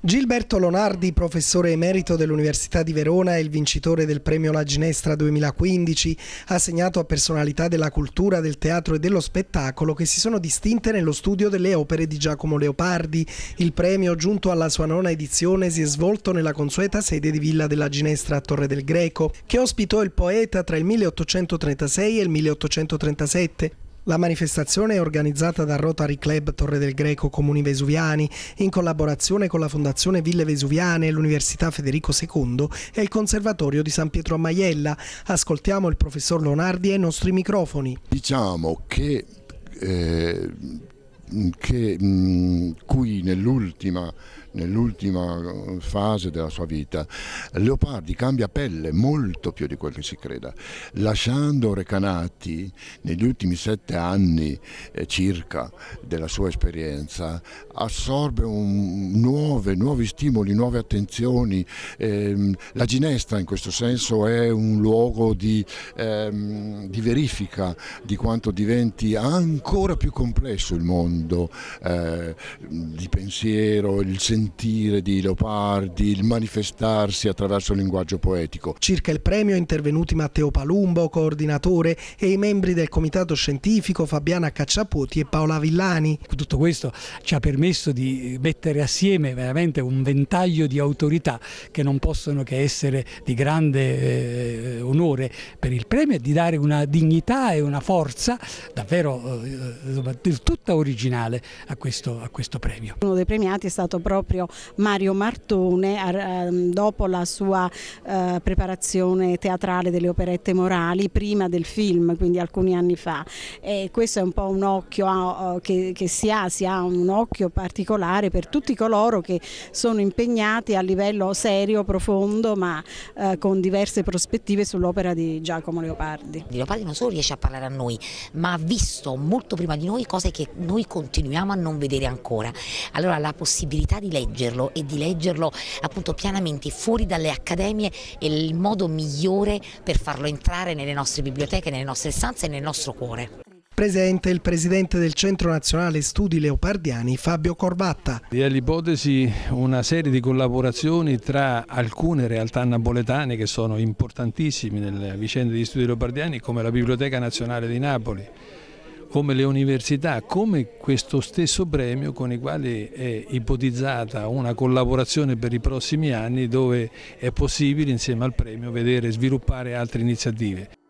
Gilberto Lonardi, professore emerito dell'Università di Verona e il vincitore del premio La Ginestra 2015, assegnato a personalità della cultura, del teatro e dello spettacolo che si sono distinte nello studio delle opere di Giacomo Leopardi. Il premio, giunto alla sua nona edizione, si è svolto nella consueta sede di Villa della Ginestra a Torre del Greco, che ospitò il poeta tra il 1836 e il 1837. La manifestazione è organizzata dal Rotary Club Torre del Greco Comuni Vesuviani in collaborazione con la Fondazione Ville Vesuviane, l'Università Federico II e il Conservatorio di San Pietro a Maiella. Ascoltiamo il professor Leonardi ai nostri microfoni. Diciamo che, eh, che mh, mm, qui nell'ultima nell'ultima eh, fase della sua vita, Leopardi cambia pelle molto più di quel che si creda, lasciando Recanati negli ultimi sette anni eh, circa della sua esperienza, assorbe un, nuove, nuovi stimoli, nuove attenzioni. Eh, la ginestra in questo senso è un luogo di, ehm, di, verifica di quanto diventi ancora più complesso il mondo eh, di pensiero, il sentimento, sentire di Leopardi, il manifestarsi attraverso il linguaggio poetico. Circa il premio intervenuti Matteo Palumbo, coordinatore, e i membri del comitato scientifico Fabiana Cacciapoti e Paola Villani. Tutto questo ci ha permesso di mettere assieme veramente un ventaglio di autorità che non possono che essere di grande eh, onore per il premio e di dare una dignità e una forza davvero eh, tutta originale a questo, a questo premio. Uno dei premiati è stato proprio proprio Mario Martone ehm, dopo la sua eh, preparazione teatrale delle operette morali prima del film, quindi alcuni anni fa. E questo è un po' un occhio che, si ha, si ha un occhio particolare per tutti coloro che sono impegnati a livello serio, profondo, ma eh, con diverse prospettive sull'opera di Giacomo Leopardi. Leopardi non solo riesce a parlare a noi, ma ha visto molto prima di noi cose che noi continuiamo a non vedere ancora. Allora la possibilità di lei leggerlo e di leggerlo appunto pianamente fuori dalle accademie è il modo migliore per farlo entrare nelle nostre biblioteche, nelle nostre stanze e nel nostro cuore. Presente il presidente del Centro Nazionale Studi Leopardiani, Fabio Corvatta. È l'ipotesi una serie di collaborazioni tra alcune realtà napoletane che sono importantissime nelle vicende di Studi Leopardiani come la Biblioteca Nazionale di Napoli, come le università, come questo stesso premio con i quali è ipotizzata una collaborazione per i prossimi anni dove è possibile insieme al premio vedere sviluppare altre iniziative.